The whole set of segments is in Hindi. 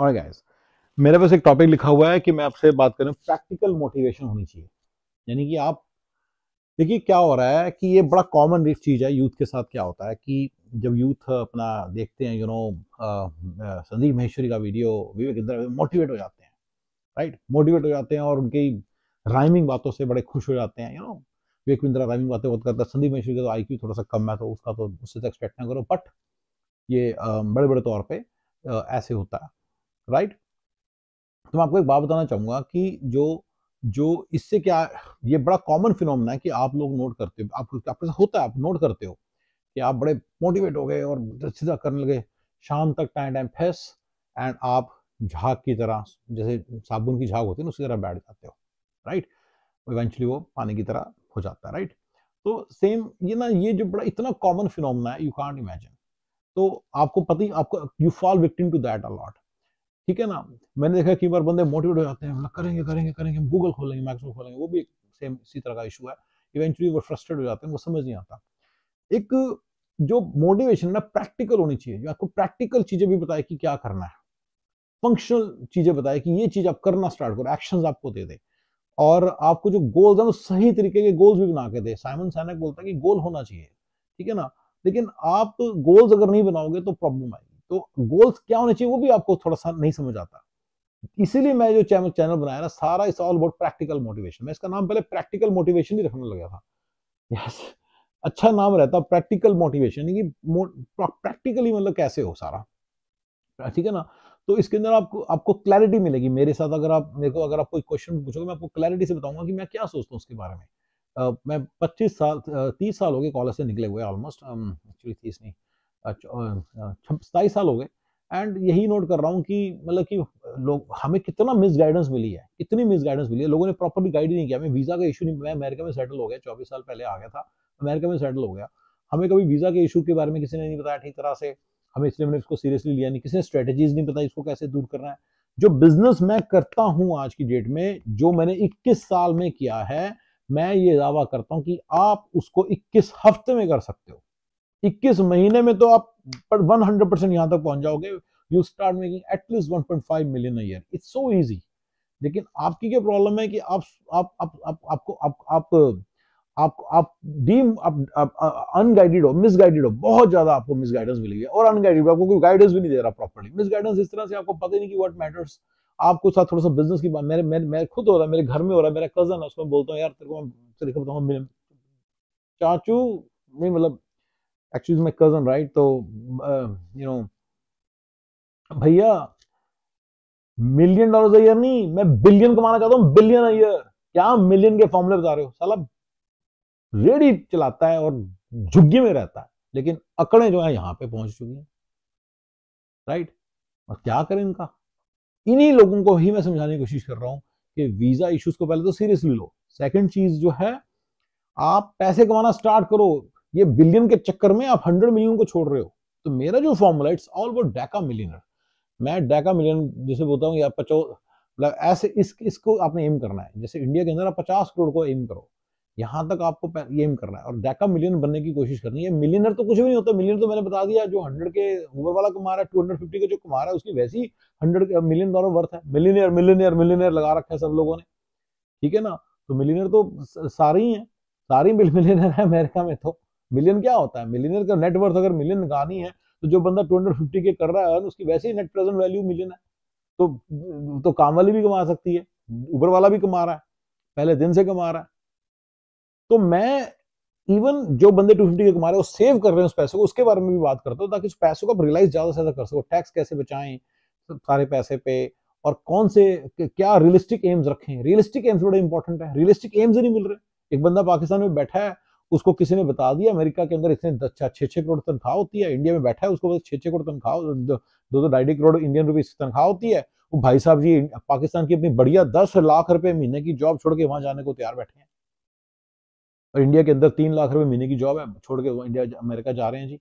और गाइस मेरे पास एक टॉपिक लिखा हुआ है कि मैं आपसे बात करूँ प्रैक्टिकल मोटिवेशन होनी चाहिए यानी कि आप देखिए क्या हो रहा है कि ये बड़ा कॉमन चीज़ है यूथ के साथ क्या होता है कि जब यूथ अपना देखते हैं यू नो संदीप महेश्वरी का वीडियो विवेक इंद्रा मोटिवेट हो जाते हैं राइट मोटिवेट हो जाते हैं और उनकी राइमिंग बातों से बड़े खुश हो जाते हैं you know Vivek Indra rhyming बातें बहुत करता है संदीप महेश्वरी का तो आई थोड़ा सा कम है तो उसका तो उससे तो एक्सपेक्ट ना करो बट ये बड़े बड़े तौर पर ऐसे होता है राइट right? तो मैं आपको एक बात बताना चाहूंगा कि जो जो इससे क्या ये बड़ा कॉमन फिनोमना है कि आप लोग नोट करते हो आप आपके साथ होता है आप नोट करते हो कि आप बड़े मोटिवेट हो गए और सीधा करने लगे शाम तक टाइम टाइम फेस एंड आप झाग की तरह जैसे साबुन की झाग होती है ना उसकी तरह बैठ जाते हो राइट इवेंचुअली वो पानी की तरह हो जाता है राइट तो सेम ये ना ये जो बड़ा इतना कॉमन फिनोमना है यू कांट इमेजिन तो आपको पता ही आपको you fall victim to that a lot ठीक है ना मैंने देखा कई बार बंदे मोटिवेट हो जाते हैं मतलब करेंगे करेंगे करेंगे हम गूगल खोलेंगे माइक्रोसॉफ्ट खोलेंगे वो भी एक सेम इसी तरह का इशू है इवेंचुअली वो फ्रस्ट्रेट हो जाते हैं वो समझ नहीं आता एक जो मोटिवेशन ना प्रैक्टिकल होनी चाहिए जो आपको प्रैक्टिकल चीजें भी बताए कि क्या करना है फंक्शनल चीजें बताए कि ये चीज आप करना स्टार्ट करो एक्शन आपको दे दे और आपको जो गोल्स है वो सही तरीके के गोल्स भी बना के दे साइमन सैनक बोलता है कि गोल होना चाहिए ठीक है ना लेकिन आप गोल्स अगर नहीं बनाओगे तो प्रॉब्लम आएगी तो गोल्स क्या होने चाहिए वो भी आपको थोड़ा सा नहीं समझ आता इसीलिए मैं जो चैनल चैनल बनाया ना सारा इस ऑल अबाउट प्रैक्टिकल मोटिवेशन मैं इसका नाम पहले प्रैक्टिकल मोटिवेशन ही रखने लगा था यस अच्छा नाम रहता प्रैक्टिकल मोटिवेशन यानी कि प्रैक्टिकली मतलब कैसे हो सारा ठीक है ना तो इसके अंदर आपको आपको क्लैरिटी मिलेगी मेरे साथ अगर आप मेरे को अगर आप कोई क्वेश्चन पूछोगे मैं आपको क्लैरिटी से बताऊंगा कि मैं क्या सोचता हूँ उसके बारे में uh, मैं 25 साल uh, 30 साल हो गए कॉलेज से निकले हुए ऑलमोस्ट एक्चुअली तीस नहीं अच्छा, सताईस साल हो गए एंड यही नोट कर रहा हूँ कि मतलब कि लोग हमें कितना मिस गाइडेंस मिली है कितनी मिस गाइडेंस मिली है लोगों ने प्रॉपरली गाइड नहीं किया हमें वीज़ा का इशू नहीं मैं अमेरिका में सेटल हो गया चौबीस साल पहले आ गया था अमेरिका में सेटल हो गया हमें कभी वीज़ा के इशू के बारे में किसी ने नहीं बताया ठीक तरह से हमें इसलिए मैंने इसको सीरियसली लिया नहीं किसी ने स्ट्रेटेजीज नहीं बताई इसको कैसे दूर करना है जो बिजनेस मैं करता हूँ आज की डेट में जो मैंने इक्कीस साल में किया है मैं ये दावा करता हूँ कि आप उसको इक्कीस हफ्ते में कर सकते हो 21 महीने में तो आप पर 100 परसेंट यहां तक पहुंच जाओगे you start making at least 1.5 million year it's so easy लेकिन आपकी क्या प्रॉब्लम है कि आप आप आप, आप आपको आप आप आप आप डीम अनगाइडेड हो मिसगाइडेड हो बहुत ज्यादा आपको मिसगाइडेंस मिली है और अनगाइडेड आपको कोई गाइडेंस भी नहीं दे रहा प्रॉपरली मिसगाइडेंस इस तरह से आपको पता ही नहीं कि व्हाट मैटर्स आपको साथ थोड़ा सा बिजनेस की बात मेरे मैं मैं खुद हो रहा है मेरे घर में हो रहा है मेरा कजन है उसमें बोलता हूँ यार तेरे को मैं तेरे बताऊँ चाचू नहीं मतलब एक्चुअली माई कजन राइट तो यू नो भैया मिलियन डॉलर अयर नहीं मैं बिलियन कमाना चाहता हूँ बिलियन अयर क्या मिलियन के फॉर्मूले बता रहे हो साला रेडी चलाता है और झुग्गी में रहता है लेकिन अकड़े जो है यहां पे पहुंच चुकी हैं राइट और क्या करें इनका इन्हीं लोगों को ही मैं समझाने की कोशिश कर रहा हूं कि वीजा इश्यूज को पहले तो सीरियसली लो सेकंड चीज जो है आप पैसे कमाना स्टार्ट करो ये बिलियन के चक्कर में आप हंड्रेड मिलियन को छोड़ रहे हो तो मेरा जो formula it's all about deca millionaire मैं डेका मिलियन जैसे बोलता हूँ या पचो मतलब ऐसे इस इसको आपने एम करना है जैसे इंडिया के अंदर आप पचास करोड़ को एम करो यहाँ तक आपको एम करना है और डेका मिलियन बनने की कोशिश करनी है मिलियनर तो कुछ भी नहीं होता मिलियन तो मैंने बता दिया जो हंड्रेड के ऊपर वाला कमा रहा है टू हंड्रेड फिफ्टी का जो कमा रहा है उसकी वैसी हंड्रेड मिलियन डॉलर वर्थ है मिलियनर मिलियनर मिलियनर लगा रखा है सब लोगों ने ठीक है ना तो मिलियनर तो सारे ही हैं सारे मिलियनर है अमेरिका में तो मिलियन क्या होता है मिलियनर का नेटवर्थ अगर मिलियन गानी है तो जो बंदा टू हंड्रेड फिफ्टी के कर रहा है उसकी वैसे ही नेट प्रेजेंट वैल्यू मिलियन है तो तो काम वाली भी कमा सकती है ऊपर वाला भी कमा रहा है पहले दिन से कमा रहा है तो मैं इवन जो बंदे टू फिफ्टी के कमा रहे वो सेव कर रहे हैं उस पैसे को उसके बारे में भी बात करता हूँ ताकि उस पैसों को रियलाइज ज्यादा से ज्यादा कर सको टैक्स कैसे बचाएं सारे पैसे पे और कौन से क्या रियलिस्टिक एम्स रखें रियलिस्टिक एम्स बड़े इंपॉर्टेंट है रियलिस्टिक एम्स नहीं मिल रहे एक बंदा पाकिस्तान में बैठा है उसको किसी ने बता दिया अमेरिका के अंदर इतने छः छः करोड़ तनख्वाह होती है इंडिया में बैठा है उसको बस छः छः करोड़ तनख्वाह दो दो ढाई करोड़ इंडियन रुपीज तनख्वाह होती है वो भाई साहब जी पाकिस्तान की अपनी बढ़िया दस लाख रुपए महीने की जॉब छोड़ के वहां जाने को तैयार बैठे हैं और इंडिया के अंदर तीन लाख रुपए महीने की जॉब है छोड़ के इंडिया अमेरिका जा रहे हैं जी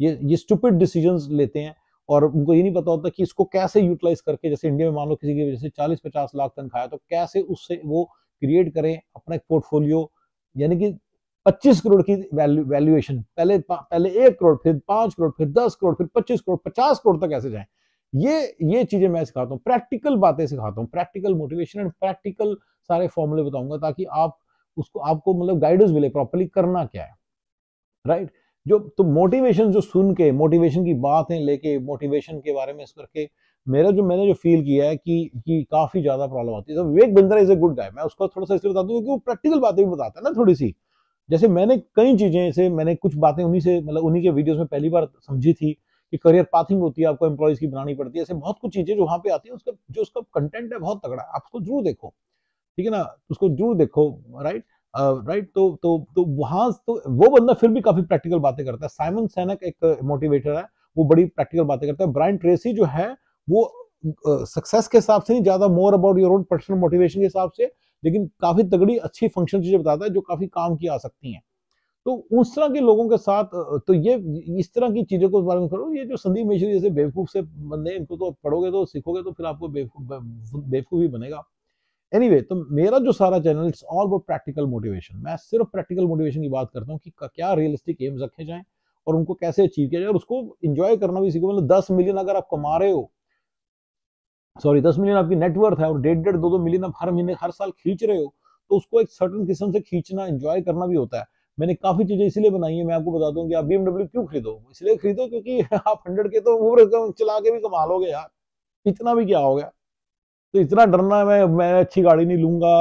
ये ये स्टूपिड डिसीजन लेते हैं और उनको ये नहीं पता होता कि इसको कैसे यूटिलाइज करके जैसे इंडिया में मान लो किसी की वजह से चालीस पचास लाख तनख्वाह तो कैसे उससे वो क्रिएट करें अपना एक पोर्टफोलियो यानी कि 25 करोड़ की वैल्यू वैल्यूएशन पहले पहले एक करोड़ फिर पांच करोड़ फिर दस करोड़ फिर पच्चीस करोड़ पचास करोड़ तक ऐसे जाए ये ये चीजें मैं सिखाता हूँ प्रैक्टिकल बातें सिखाता हूँ प्रैक्टिकल मोटिवेशन एंड प्रैक्टिकल सारे फॉर्मूले बताऊंगा ताकि आप उसको आपको मतलब गाइडेंस मिले प्रॉपरली करना क्या है राइट जो तो मोटिवेशन जो सुन के मोटिवेशन की बातें लेके मोटिवेशन के बारे में इस करके मेरा जो मैंने जो फील किया है कि कि काफी ज्यादा प्रॉब्लम आती है तो Vivek Bindra is a good guy मैं उसको थोड़ा सा इसलिए बता दूँ क्योंकि वो प्रैक्टिकल बातें भी बताता है ना थोड़ी सी जैसे मैंने कई चीज़ें से मैंने कुछ बातें उन्हीं से मतलब उन्हीं के वीडियोस में पहली बार समझी थी कि करियर पाथिंग होती है आपको एम्प्लॉयज़ की बनानी पड़ती है ऐसे बहुत कुछ चीज़ें जो वहां पे आती है उसका जो उसका कंटेंट है बहुत तगड़ा है आप उसको जरूर देखो ठीक है ना उसको जरूर देखो राइट राइट तो तो तो वहां तो वो बंदा फिर भी काफ़ी प्रैक्टिकल बातें करता है साइमन सैनक एक मोटिवेटर है वो बड़ी प्रैक्टिकल बातें करता है ब्रायन ट्रेसी जो है वो सक्सेस के हिसाब से नहीं ज़्यादा more about your own personal motivation के हिसाब से लेकिन काफ़ी तगड़ी अच्छी फंक्शन चीज़ें बताता है जो काफ़ी काम की आ सकती हैं तो उस तरह के लोगों के साथ तो ये इस तरह की चीज़ों को बारे में करो ये जो संदीप मिश्री जैसे बेवकूफ़ से बंदे इनको तो पढ़ोगे तो सीखोगे तो फिर आपको बेवकूफ़ ही बनेगा एनी anyway, तो मेरा जो सारा channel it's all about practical motivation मैं सिर्फ प्रैक्टिकल मोटिवेशन की बात करता हूँ कि क्या रियलिस्टिक एम्स रखे जाएँ और उनको कैसे अचीव किया जाए और उसको इन्जॉय करना भी सीखो मतलब दस मिलियन अगर आप कमा रहे हो सॉरी दस मिलियन आपकी नेटवर्थ है और डेढ़ डेढ़ दो दो मिलियन आप हर महीने हर साल खींच रहे हो तो उसको एक सर्टन किस्म से खींचना एंजॉय करना भी होता है मैंने काफी चीजें इसलिए बनाई है मैं आपको बता दूं कि आप बीएमडब्ल्यू क्यों खरीदो इसलिए खरीदो क्योंकि आप हंड्रेड के तो ऊपर चला के भी कमा लोगे यार इतना भी क्या हो गया तो इतना डरना मैं मैं अच्छी गाड़ी नहीं लूंगा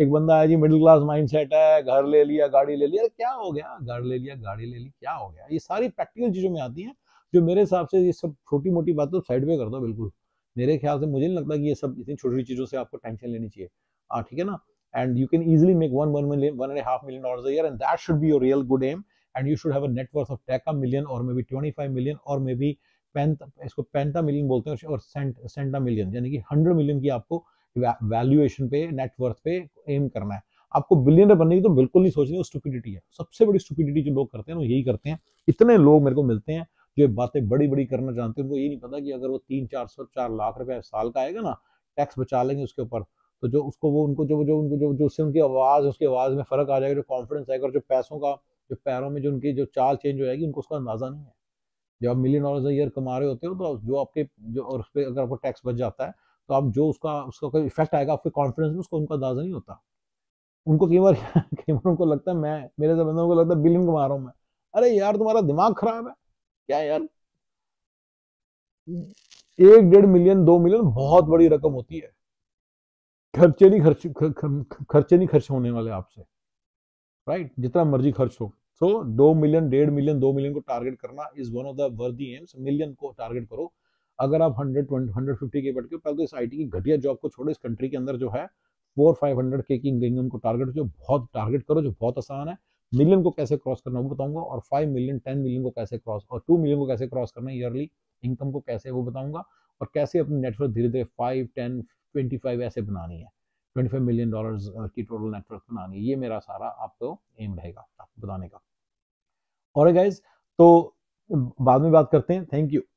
एक बंदा है जी मिडिल क्लास माइंडसेट है घर ले लिया गाड़ी ले लिया क्या हो गया घर ले लिया गाड़ी ले ली क्या हो गया ये सारी प्रैक्टिकल चीजों में आती हैं जो मेरे हिसाब से ये सब छोटी मोटी बात तो साइड पे कर दो बिल्कुल मेरे ख्याल से मुझे नहीं लगता कि ये सब इतनी छोटी छोटी चीज़ों से आपको टेंशन लेनी चाहिए हाँ ठीक है ना and you can easily make one one million one and half million dollar year and that should be your real good aim and you should have a net worth of deca million और maybe twenty five million और मे बी पैंता इसको पैंता मिलियन बोलते हैं और सेंट सेंटा मिलियन यानी कि हंड्रेड मिलियन की आपको वैल्यूएशन पे नेटवर्थ पे एम करना है आपको बिलियनर बनने की तो बिल्कुल नहीं सोचनी वो स्टूपिडिटी है सबसे बड़ी स्टूपिडिटी जो लोग करते हैं वो यही करते हैं इतने लोग मेरे को मिलते हैं जो बातें बड़ी बड़ी करना चाहते हैं उनको ये नहीं पता कि अगर वो तीन चार सौ चार लाख रुपए साल का आएगा ना टैक्स बचा लेंगे उसके ऊपर तो जो उसको वो उनको जो जो उनको जो जो उससे उनकी आवाज़ उसकी आवाज़ में फ़र्क आ जाएगा जो कॉन्फिडेंस आएगा और जो पैसों का जो पैरों में जो उनकी जो चाल चेंज हो जाएगी उनको उसका अंदाज़ा नहीं है जब आप मिलियन डॉलर ईयर कमा रहे होते हो तो जो आपके जो और उस पर अगर आपको टैक्स बच जाता है तो आप जो उसका उसका कोई इफेक्ट आएगा आपके कॉन्फिडेंस में उसको उनका अंदाज़ा नहीं होता उनको कई बार कई बार उनको लगता है मैं मेरे से बंदा उनको लगता है बिलियन कमा रहा हूँ मैं अरे यार तुम्हारा दिमाग खराब है क्या यार एक डेढ़ मिलियन दो मिलियन बहुत बड़ी रकम होती है खर्चे नहीं खर्च खर्चे नहीं खर्च होने वाले आपसे राइट जितना मर्जी खर्च हो सो so, दो मिलियन डेढ़ मिलियन दो मिलियन को टारगेट करना is one of the worthy aims million को टारगेट करो अगर आप हंड्रेड ट्वेंटी हंड्रेड फिफ्टी के बैठ के पहले तो इस आई की घटिया जॉब को छोड़ो इस कंट्री के अंदर जो है फोर फाइव हंड्रेड के की इनकम को टारगेट जो बहुत टारगेट करो जो बहुत आसान है मिलियन को कैसे क्रॉस करना वो बताऊंगा और फाइव मिलियन टेन मिलियन को कैसे क्रॉस और टू मिलियन को कैसे क्रॉस करना ईयरली इनकम को कैसे वो बताऊंगा और कैसे अपने नेटवर्क धीरे धीरे फाइव टेन ट्वेंटी फाइव ऐसे बनानी है ट्वेंटी फाइव मिलियन डॉलर की टोटल नेटवर्क बनानी है ये मेरा सारा आपको एम रहेगा आपको बताने का और गाइज तो बाद में बात करते हैं थैंक यू